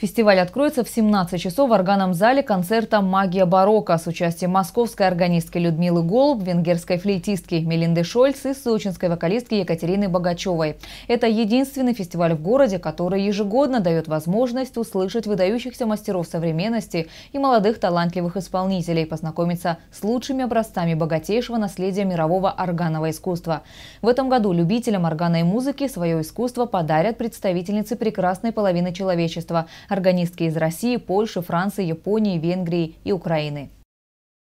Фестиваль откроется в 17 часов в органном зале концерта «Магия барокко» с участием московской органистки Людмилы Голуб, венгерской флейтистки Мелинды Шольц и сочинской вокалистки Екатерины Богачевой. Это единственный фестиваль в городе, который ежегодно дает возможность услышать выдающихся мастеров современности и молодых талантливых исполнителей, познакомиться с лучшими образцами богатейшего наследия мирового органного искусства. В этом году любителям органной музыки свое искусство подарят представительницы прекрасной половины человечества – Органистки из России, Польши, Франции, Японии, Венгрии и Украины.